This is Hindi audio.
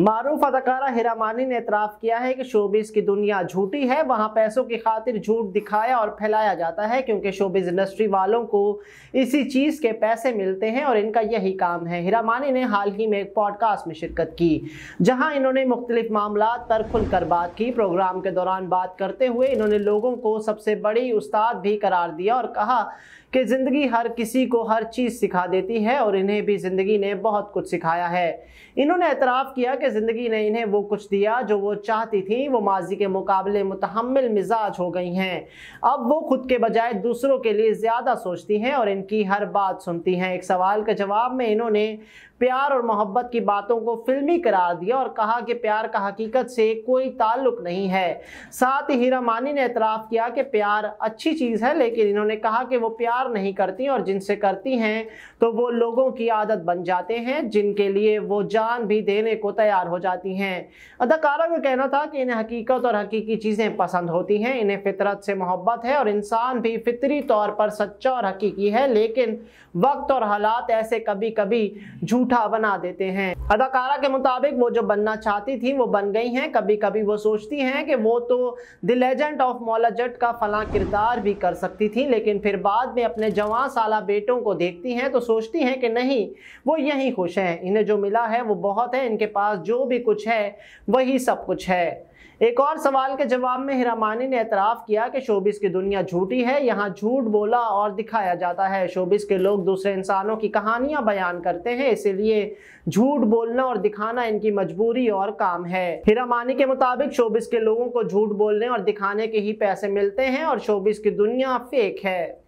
मारूफ अदाकारा हिरामानी ने एतराफ़ किया है कि शोबिज़ की दुनिया झूठी है वहाँ पैसों की खातिर झूठ दिखाया और फैलाया जाता है क्योंकि शोबिज़ इंडस्ट्री वालों को इसी चीज़ के पैसे मिलते हैं और इनका यही काम है हिरामानी ने हाल ही में एक पॉडकास्ट में शिरकत की जहाँ इन्होंने मुख्तलिफ मामला पर खुलकर बात की प्रोग्राम के दौरान बात करते हुए इन्होंने लोगों को सबसे बड़ी उस्ताद भी करार दिया और कहा कि ज़िंदगी हर किसी को हर चीज़ सिखा देती है और इन्हें भी ज़िंदगी ने बहुत कुछ सिखाया है इन्होंने एतराफ़ किया कि कि ज़िंदगी ने इन्हें वो कुछ दिया जो वो चाहती थी वो माजी के मुकाबले मुतहमल मिजाज हो गई हैं अब वो खुद के बजाय दूसरों के लिए ज़्यादा सोचती हैं और इनकी हर बात सुनती हैं एक सवाल के जवाब में इन्होंने प्यार और मोहब्बत की बातों को फिल्मी करार दिया और कहा कि प्यार का हकीकत से कोई ताल्लुक नहीं है साथ ही हीरा मानी ने एतराफ़ किया कि प्यार अच्छी चीज़ है लेकिन इन्होंने कहा कि वो प्यार नहीं करती और जिनसे करती हैं तो वो लोगों की आदत बन जाते हैं जिनके लिए वो जान भी देने को तैयार तैयार हो जाती हैं अदाकारा का कहना था कि इन्हें हकीकत और हकीकी चीज़ें पसंद होती हैं इन्हें फितरत से मोहब्बत है और इंसान भी फितरी तौर पर सच्चा और हकीकी है लेकिन वक्त और हालात ऐसे कभी कभी झूठा बना देते हैं अदाकारा के मुताबिक वो जो बनना चाहती थी वो बन गई हैं कभी कभी वो सोचती हैं कि वो तो द लेजेंड ऑफ मोलाजट का फला किरदार भी कर सकती थी लेकिन फिर बाद में अपने जवान साला बेटों को देखती हैं तो सोचती हैं कि नहीं वो यहीं खुश हैं इन्हें जो मिला है वो बहुत है इनके पास जो भी कुछ है वही सब कुछ है एक और सवाल के जवाब में हिरामानी ने एतराफ़ किया कि शोबिस की दुनिया झूठी है यहाँ झूठ बोला और दिखाया जाता है शोबिस के लोग दूसरे इंसानों की कहानियां बयान करते हैं इसीलिए झूठ बोलना और दिखाना इनकी मजबूरी और काम है हिरामानी के मुताबिक शोबिस के लोगों को झूठ बोलने और दिखाने के ही पैसे मिलते हैं और शोबिस की दुनिया फेक है